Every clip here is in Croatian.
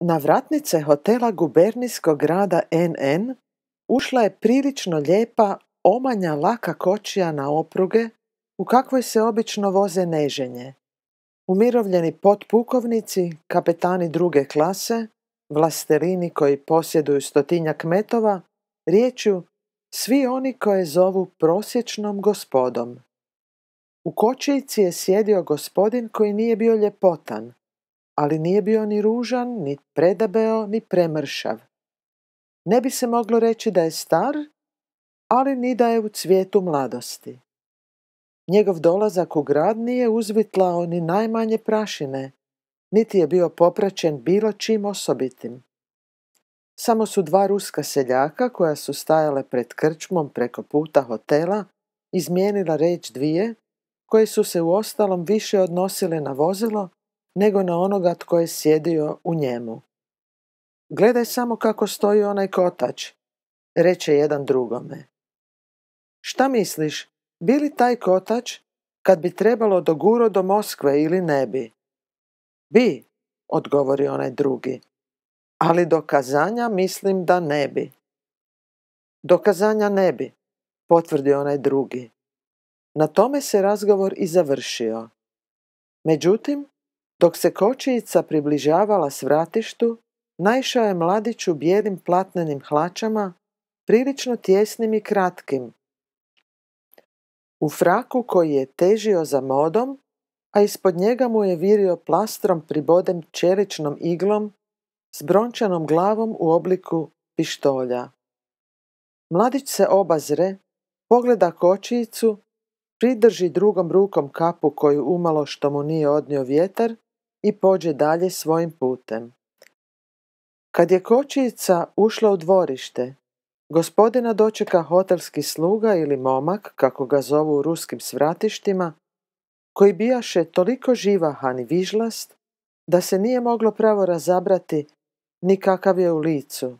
Na vratnice hotela gubernijskog grada NN ušla je prilično lijepa, omanja laka kočija na opruge u kakvoj se obično voze neženje. Umirovljeni potpukovnici, kapetani druge klase, vlastelini koji posjeduju stotinjak metova, riječju svi oni koje zovu prosječnom gospodom. U kočijici je sjedio gospodin koji nije bio ljepotan – ali nije bio ni ružan, ni predabeo, ni premršav. Ne bi se moglo reći da je star, ali ni da je u cvijetu mladosti. Njegov dolazak u grad nije uzvitlao ni najmanje prašine, niti je bio popraćen bilo čim osobitim. Samo su dva ruska seljaka koja su stajale pred krčmom preko puta hotela izmijenila reč dvije, koje su se u ostalom više odnosile na vozilo nego na onoga tko je sjedio u njemu. Gledaj samo kako stoji onaj kotač, reče jedan drugome. Šta misliš, bi li taj kotač kad bi trebalo doguro do Moskve ili ne bi? Bi, odgovori onaj drugi, ali dokazanja mislim da ne bi. Dokazanja ne bi, potvrdi onaj drugi. Na tome se razgovor i završio. Međutim, dok se kočijica približavala s vratištu, naišao je mladić u bijelim platnenim hlačama, prilično tjesnim i kratkim. U fraku koji je težio za modom, a ispod njega mu je virio plastrom pribodem čeličnom iglom s brončanom glavom u obliku pištolja. Mladić se obazre, pogleda kočijicu, pridrži drugom rukom kapu koju umalo što mu nije odnio vjetar i pođe dalje svojim putem. Kad je kočica ušla u dvorište, gospodina dočeka hotelski sluga ili momak, kako ga zovu u ruskim svratištima, koji bijaše toliko živahan i vižlast da se nije moglo pravo razabrati ni kakav je u licu.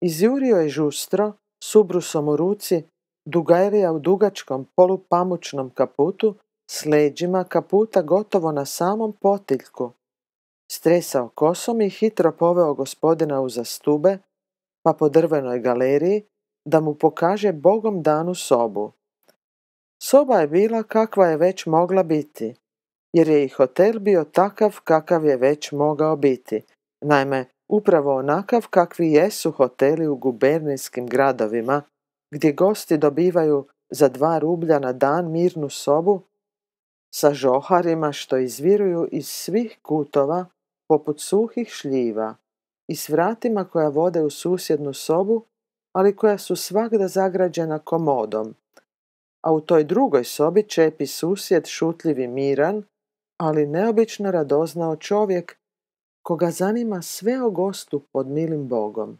Izjurio je žustro, s ubrusom u ruci, Dugajlija u dugačkom polupamučnom kaputu s leđima kaputa gotovo na samom potiljku. Stresao kosom i hitro poveo gospodina u zastube, pa po drvenoj galeriji, da mu pokaže bogom danu sobu. Soba je bila kakva je već mogla biti, jer je i hotel bio takav kakav je već mogao biti. Naime, upravo onakav kakvi jesu hoteli u gubernijskim gradovima, gdje gosti dobivaju za dva rublja na dan mirnu sobu sa žoharima što izviruju iz svih kutova poput suhih šljiva i s vratima koja vode u susjednu sobu, ali koja su svakda zagrađena komodom. A u toj drugoj sobi čepi susjed šutljivi miran, ali neobično radoznao čovjek koga zanima sve o gostu pod milim bogom.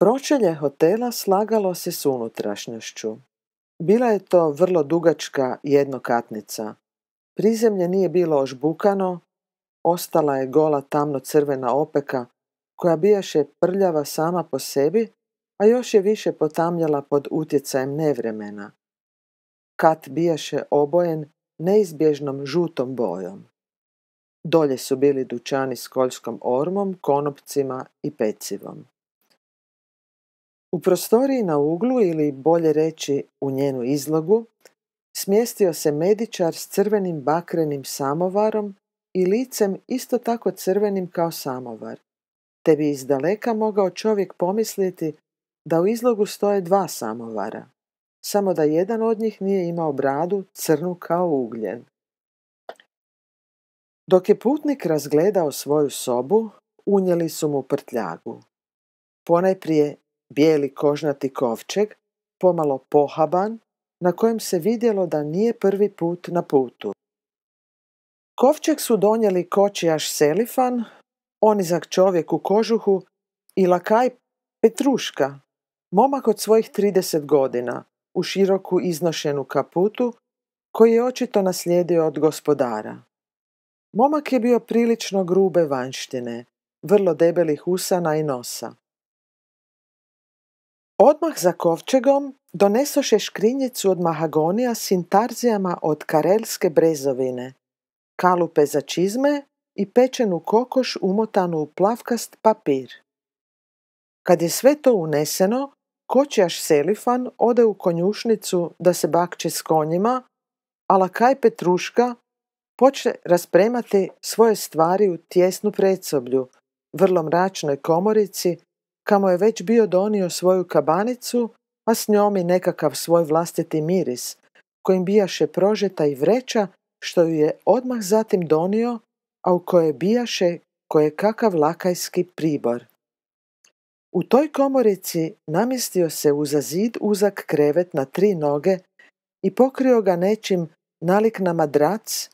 Pročelje hotela slagalo se s unutrašnjošću. Bila je to vrlo dugačka jednokatnica. Prizemlje nije bilo ožbukano, ostala je gola tamno-crvena opeka koja bijaše prljava sama po sebi, a još je više potamljala pod utjecajem nevremena. Kat bijaše obojen neizbježnom žutom bojom. Dolje su bili dućani s koljskom ormom, konopcima i pecivom. U prostoriji na uglu ili bolje reći u njenu izlogu smjestio se medičar s crvenim bakrenim samovarom i licem isto tako crvenim kao samovar, te bi iz daleka mogao čovjek pomisliti da u izlogu stoje dva samovara, samo da jedan od njih nije imao bradu crnu kao ugljen. Dok je putnik razgledao svoju sobu, unijeli su mu prtljagu. Ponajprije bijeli kožnati kovčeg, pomalo pohaban, na kojem se vidjelo da nije prvi put na putu. Kovčeg su donijeli kočijaš Selifan, onizak čovjek u kožuhu i lakaj Petruška, momak od svojih 30 godina, u široku iznošenu kaputu, koji je očito naslijedio od gospodara. Momak je bio prilično grube vanštine, vrlo debelih usana i nosa. Odmah za kovčegom donesoše škrinjicu od mahagonija s intarzijama od karelske brezovine, kalupe za čizme i pečenu kokoš umotanu u plavkast papir. Kad je sve to uneseno, kočijaš Selifan ode u konjušnicu da se bakče s konjima, a lakaj Petruška počne raspremati svoje stvari u tjesnu predsoblju, vrlo mračnoj komorici kamo je već bio donio svoju kabanicu, a s njom i nekakav svoj vlastiti miris, kojim bijaše prožeta i vreća što ju je odmah zatim donio, a u koje bijaše koje kakav lakajski pribor. U toj komorici namjestio se uza zid uzak krevet na tri noge i pokrio ga nečim nalik na madrac,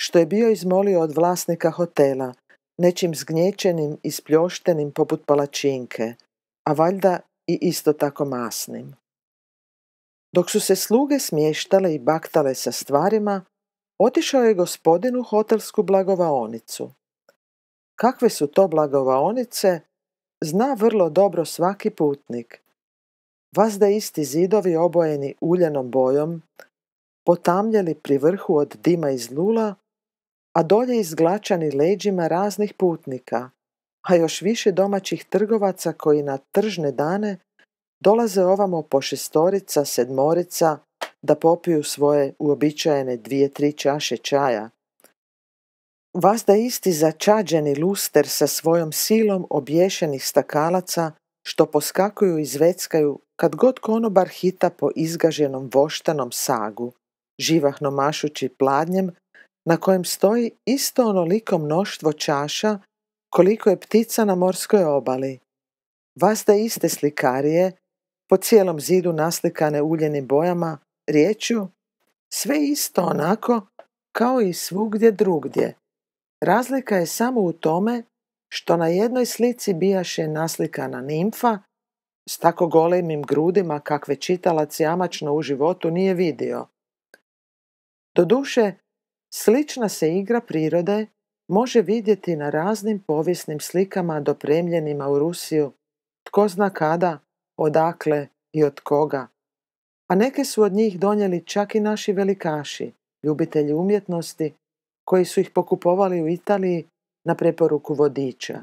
što je bio izmolio od vlasnika hotela, nečim zgnječenim i spljoštenim poput palačinke, a valjda i isto tako masnim. Dok su se sluge smještale i baktale sa stvarima, otišao je gospodin u hotelsku blagovaonicu. Kakve su to blagovaonice, zna vrlo dobro svaki putnik. Vazda isti zidovi obojeni uljenom bojom, potamljeli pri vrhu od dima iz lula, a dolje izglačani leđima raznih putnika, a još više domaćih trgovaca koji na tržne dane dolaze ovamo po šestorica, sedmorica da popiju svoje uobičajene dvije, tri čaše čaja. Vazda isti začađeni luster sa svojom silom obješenih stakalaca što poskakuju i zveckaju kad god konobar hita po izgaženom voštanom sagu, živahno mašući pladnjem na kojem stoji isto onoliko mnoštvo čaša koliko je ptica na morskoj obali. Vazda iste slikarije, po cijelom zidu naslikane uljenim bojama, riječju, sve isto onako kao i svugdje drugdje. Razlika je samo u tome što na jednoj slici bijaše naslikana nimfa s tako golemim grudima kakve čitalac jamačno u životu nije vidio. Doduše, Slična se igra prirode može vidjeti na raznim povijesnim slikama dopremljenima u Rusiju, tko zna kada, odakle i od koga. A neke su od njih donijeli čak i naši velikaši, ljubitelji umjetnosti, koji su ih pokupovali u Italiji na preporuku vodiča.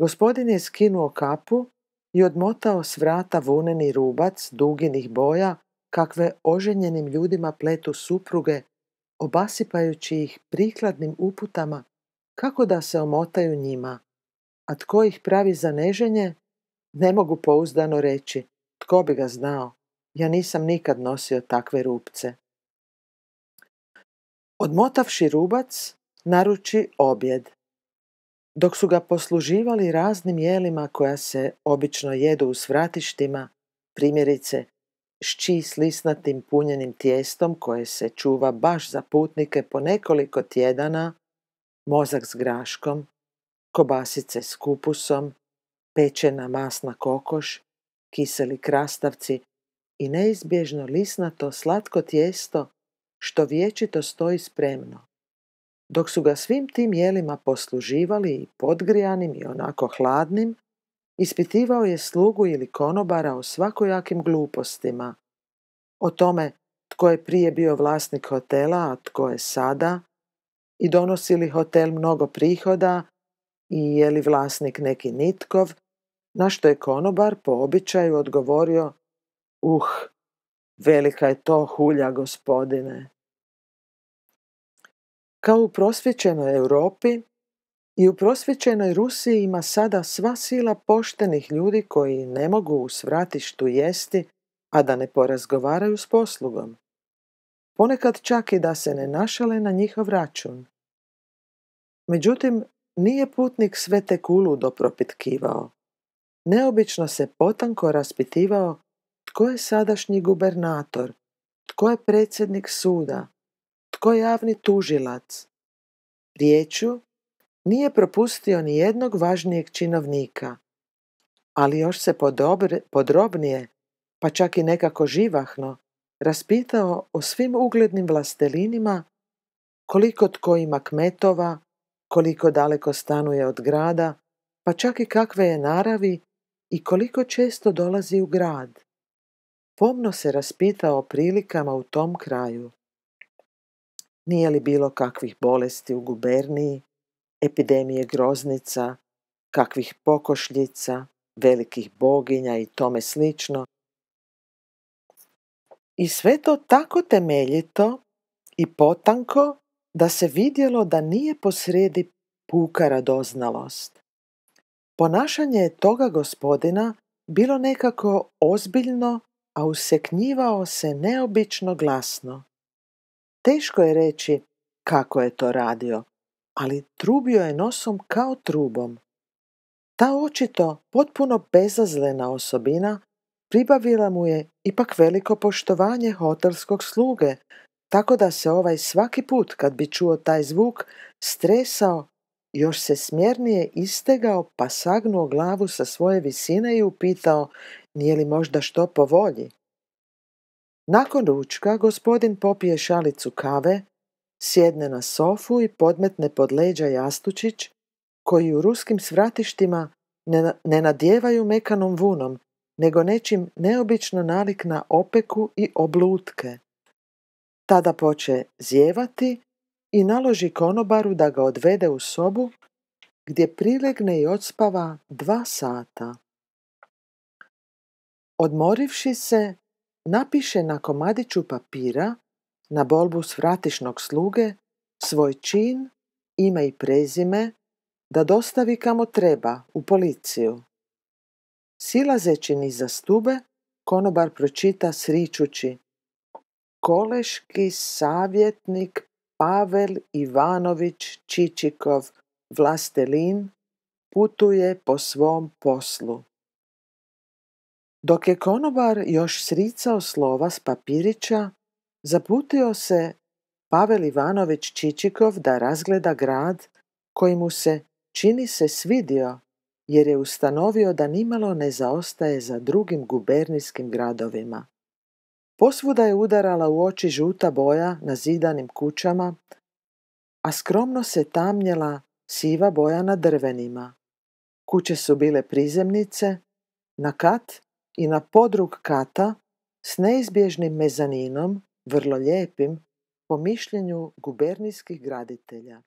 Gospodin je skinuo kapu i odmotao s vrata vuneni rubac duginih boja kakve oženjenim ljudima pletu supruge obasipajući ih prikladnim uputama kako da se omotaju njima, a tko ih pravi za neženje, ne mogu pouzdano reći, tko bi ga znao, ja nisam nikad nosio takve rupce. Odmotavši rubac, naruči objed. Dok su ga posluživali raznim jelima koja se obično jedu u svratištima, primjerice šči s lisnatim punjenim tijestom koje se čuva baš za putnike po nekoliko tjedana, mozak s graškom, kobasice s kupusom, pečena masna kokoš, kiseli krastavci i neizbježno lisnato slatko tijesto što vječito stoji spremno. Dok su ga svim tim jelima posluživali i podgrijanim i onako hladnim, Ispitivao je slugu ili konobara o svakojakim glupostima. O tome tko je prije bio vlasnik hotela, a tko je sada, i donosi li hotel mnogo prihoda, i je li vlasnik neki nitkov, na što je konobar po običaju odgovorio Uh, velika je to hulja, gospodine. Kao u prosvjećenoj Europi, i u prosvjećenoj Rusiji ima sada sva sila poštenih ljudi koji ne mogu u svratištu jesti, a da ne porazgovaraju s poslugom. Ponekad čak i da se ne našale na njihov račun. Međutim, nije putnik sve tek kulu dopropitkivao. Neobično se potanko raspitivao tko je sadašnji gubernator, tko je predsjednik suda, tko je javni tužilac. Riječu nije propustio ni jednog važnijeg činovnika, ali još se podobre, podrobnije, pa čak i nekako živahno, raspitao o svim uglednim vlastelinima, koliko tko ima kmetova, koliko daleko stanuje od grada, pa čak i kakve je naravi i koliko često dolazi u grad. Pomno se raspitao o prilikama u tom kraju. Nije li bilo kakvih bolesti u guberniji, epidemije groznica, kakvih pokošljica, velikih boginja i tome slično. I sve to tako temeljito i potanko da se vidjelo da nije posredi puka radoznalost. Ponašanje toga gospodina bilo nekako ozbiljno, a useknjivao se neobično glasno. Teško je reći kako je to radio, ali trubio je nosom kao trubom. Ta očito potpuno bezazlena osobina pribavila mu je ipak veliko poštovanje hotelskog sluge, tako da se ovaj svaki put kad bi čuo taj zvuk stresao, još se smjernije istegao pa sagnuo glavu sa svoje visine i upitao nije li možda što po volji. Nakon ručka gospodin popije šalicu kave, Sjedne na sofu i podmetne pod leđa jastučić koji u ruskim svratištima ne, ne nadjevaju mekanom vunom, nego nečim neobično nalik na opeku i oblutke. Tada poče zjevati i naloži konobaru da ga odvede u sobu gdje prilegne i odspava dva sata. Odmorivši se, napiše na komadiću papira na bolbu svratišnog sluge svoj čin, ime i prezime da dostavi kamo treba, u policiju. Silazeći niza stube, konobar pročita sričući Koleški savjetnik Pavel Ivanović Čičikov Vlastelin putuje po svom poslu. Dok je konobar još sricao slova s papirića, zaputio se Pavel Ivanović Čičikov da razgleda grad koji mu se, čini se, svidio jer je ustanovio da nimalo ne zaostaje za drugim gubernijskim gradovima. Posvuda je udarala u oči žuta boja na zidanim kućama, a skromno se tamnjela siva boja na drvenima. Kuće su bile prizemnice, na kat i na podrug kata s neizbježnim mezaninom vrlo lijepim po mišljenju gubernijskih graditelja.